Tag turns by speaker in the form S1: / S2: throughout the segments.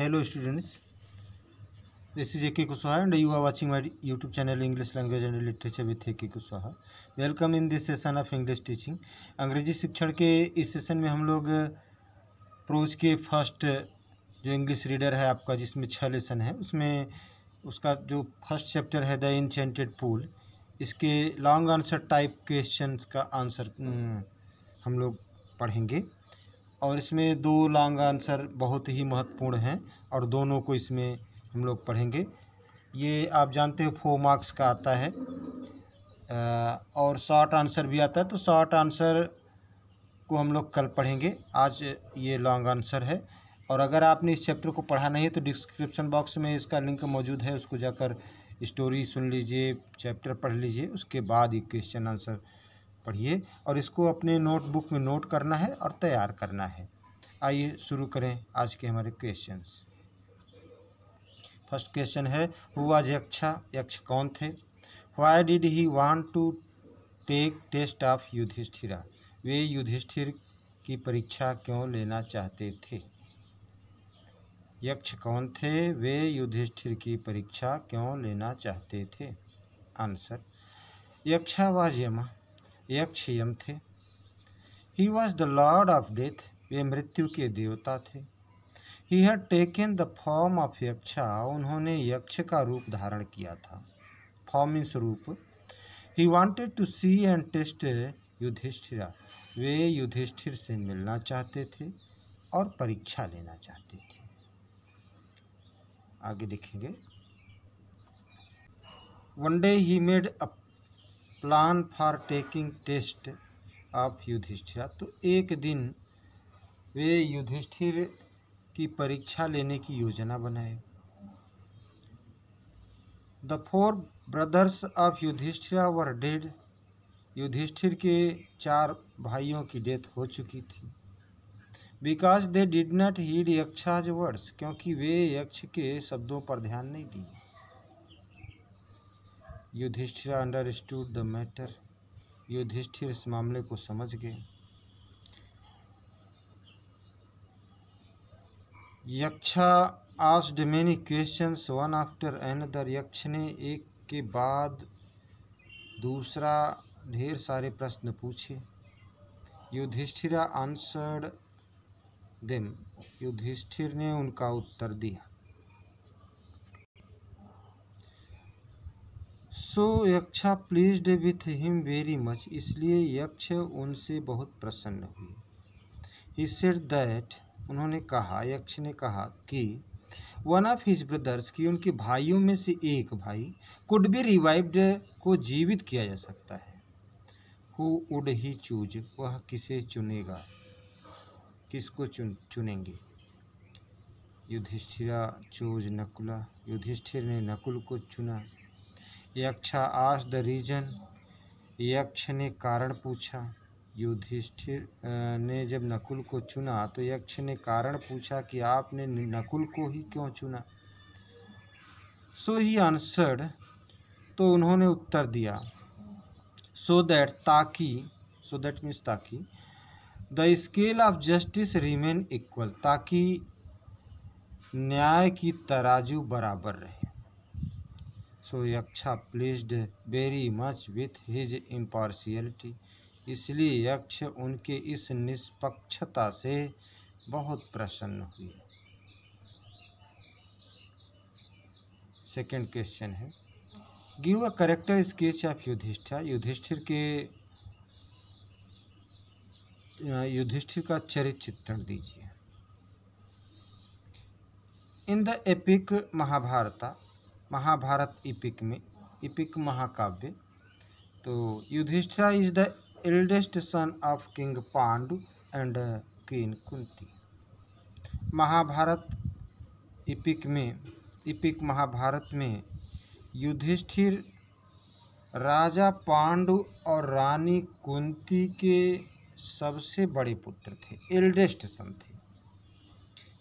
S1: hello students this is A K K Kushwaha and you are watching my YouTube channel English language and literature with A K Kushwaha welcome in this session of English teaching अंग्रेजी शिक्षण के इस session में हम लोग pros के first जो English reader है आपका जिसमें छः लेसन है उसमें उसका जो फर्स्ट चैप्टर है द इंचेंटेड पूल इसके लॉन्ग आंसर टाइप क्वेश्चन का आंसर हम्म, हम लोग पढ़ेंगे और इसमें दो लॉन्ग आंसर बहुत ही महत्वपूर्ण हैं और दोनों को इसमें हम लोग पढ़ेंगे ये आप जानते हो फोर मार्क्स का आता है और शॉर्ट आंसर भी आता है तो शॉर्ट आंसर को हम लोग कल पढ़ेंगे आज ये लॉन्ग आंसर है और अगर आपने इस चैप्टर को पढ़ा नहीं है तो डिस्क्रिप्शन बॉक्स में इसका लिंक मौजूद है उसको जाकर स्टोरी सुन लीजिए चैप्टर पढ़ लीजिए उसके बाद ही क्वेश्चन आंसर पढ़िए और इसको अपने नोटबुक में नोट करना है और तैयार करना है आइए शुरू करें आज के हमारे क्वेश्चंस फर्स्ट क्वेश्चन है हुआ यक्षा यक्ष कौन थे why did he want to take test of Yudhishthira वे युधिष्ठिर की परीक्षा क्यों लेना चाहते थे यक्ष कौन थे वे युधिष्ठिर की परीक्षा क्यों लेना चाहते थे आंसर यक्षा व यमा यक्ष यम थे he was the lord of death वे मृत्यु के देवता थे he had taken the form of Yaksha उन्होंने यक्ष का रूप धारण किया था फॉर्म इन स्वरूप he wanted to see and test Yudhishthira वे युधिष्ठिर से मिलना चाहते थे और परीक्षा लेना चाहते थे आगे देखेंगे one day he made a plan for taking test of Yudhishthir तो एक दिन वे युधिष्ठिर की परीक्षा लेने की योजना बनाए the four brothers of Yudhishthir were dead Yudhishthir के चार भाइयों की डेथ हो चुकी थी because they did not heed Yaksha's words क्योंकि वे यक्ष के शब्दों पर ध्यान नहीं दिए Yudhishthir understood the matter Yudhishthir इस मामले को समझ गए Yaksha asked many questions one after other Yaksha ने एक के बाद दूसरा ढेर सारे प्रश्न पूछे युधिष्ठिरा आंसर्ड दिम युधिष्ठिर ने उनका उत्तर दिया so Yaksha pleased with him very much इसलिए यक्ष उनसे बहुत प्रसन्न हुई ही सेड दैट उन्होंने कहा यक्ष ने कहा कि वन ऑफ हिज ब्रदर्स की उनके भाइयों में से एक भाई कुड बी रिवाइव्ड को जीवित किया जा सकता है हु वुड ही चूज वह किसे चुनेगा किसको चुन चुनेंगे युधिष्ठिरा चूज नकुला युधिष्ठिर ने नकुल को चुना यक्षा आज द रीजन यक्ष ने कारण पूछा युधिष्ठिर ने जब नकुल को चुना तो यक्ष ने कारण पूछा कि आपने नकुल को ही क्यों चुना सो ही आंसर्ड तो उन्होंने उत्तर दिया सो दैट ताकि सो दैट मीन्स ताकि the scale of justice remain equal ताकि न्याय की तराजू बराबर रहे so pleased very much with his impartiality इसलिए यक्ष उनके इस निष्पक्षता से बहुत प्रसन्न हुए सेकेंड क्वेश्चन है give a character sketch of Yudhishthira Yudhishthir के युधिष्ठिर का चरित्र चित्रण दीजिए in the epic Mahabharata Mahabharat epic में इपिक महाकाव्य तो Yudhishthira is the eldest son of king Pandu and queen Kunti Mahabharat epic में इपिक महाभारत में युधिष्ठिर राजा पांडु और रानी कुंती के सबसे बड़े पुत्र थे एल्डेस्ट सन थे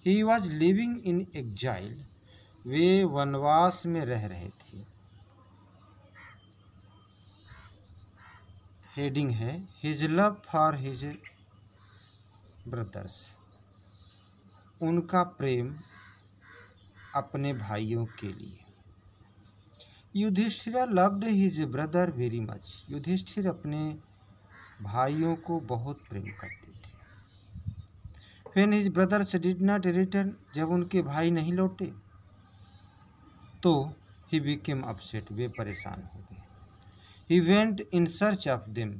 S1: he was living in exile वे वनवास में रह रहे थे हेडिंग है his love for his brothers उनका प्रेम अपने भाइयों के लिए Yudhishthir loved his brother very much Yudhishthir अपने भाइयों को बहुत प्रेम करते थे when his brothers did not return जब उनके भाई नहीं लौटे तो ही बिकेम अपसेट वे परेशान हो गए he went in search of them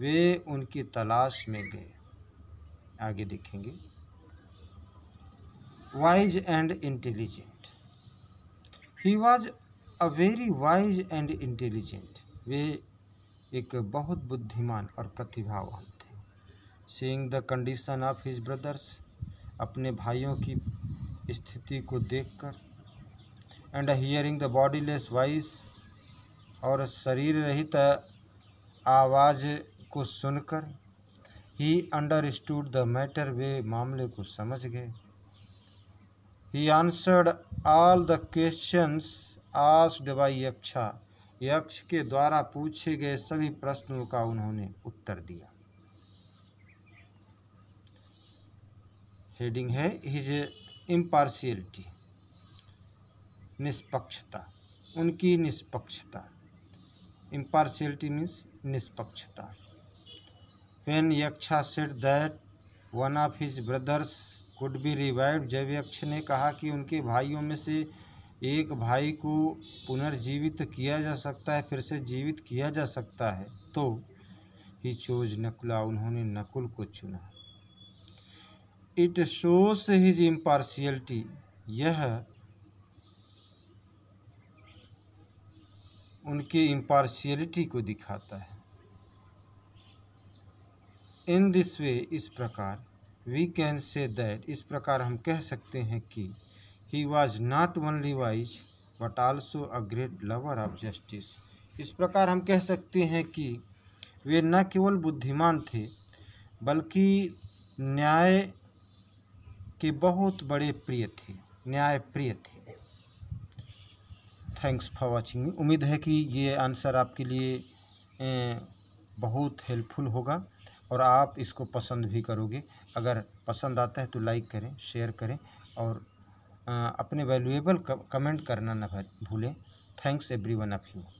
S1: वे उनकी तलाश में गए आगे देखेंगे wise and intelligent he was a very wise and intelligent वे एक बहुत बुद्धिमान और प्रतिभावान थे seeing the condition of his brothers अपने भाइयों की स्थिति को देखकर and hearing the bodiless voice और शरीर रहित आवाज़ को सुनकर ही अंडरस्टूड द मैटर वे मामले को समझ गए he answered all the questions asked by Yaksha Yaksha के द्वारा पूछे गए सभी प्रश्नों का उन्होंने उत्तर दिया हेडिंग है हिज इम्पार्शियलिटी निष्पक्षता उनकी निष्पक्षता इम्पार्शियलिटी मीन्स निष्पक्षता when Yaksha said that one of his brothers could be revive जब यक्ष ने कहा कि उनके भाइयों में से एक भाई को पुनर्जीवित किया जा सकता है फिर से जीवित किया जा सकता है तो ही चोज नकुला उन्होंने नकुल को चुना इट शोस हिज इम्पार्शियलिटी यह उनके इम्पार्शियलिटी को दिखाता है इन दिस वे इस प्रकार वी कैन से दैट इस प्रकार हम कह सकते हैं कि he was not only wise but also a great lover of justice इस प्रकार हम कह सकते हैं कि वे न केवल बुद्धिमान थे बल्कि न्याय के बहुत बड़े प्रिय थे न्याय प्रिय थे थैंक्स फॉर वाचिंग उम्मीद है कि ये आंसर आपके लिए बहुत हेल्पफुल होगा और आप इसको पसंद भी करोगे अगर पसंद आता है तो लाइक करें शेयर करें और अपने वैल्यूएबल कमेंट करना न भूलें thanks every one of you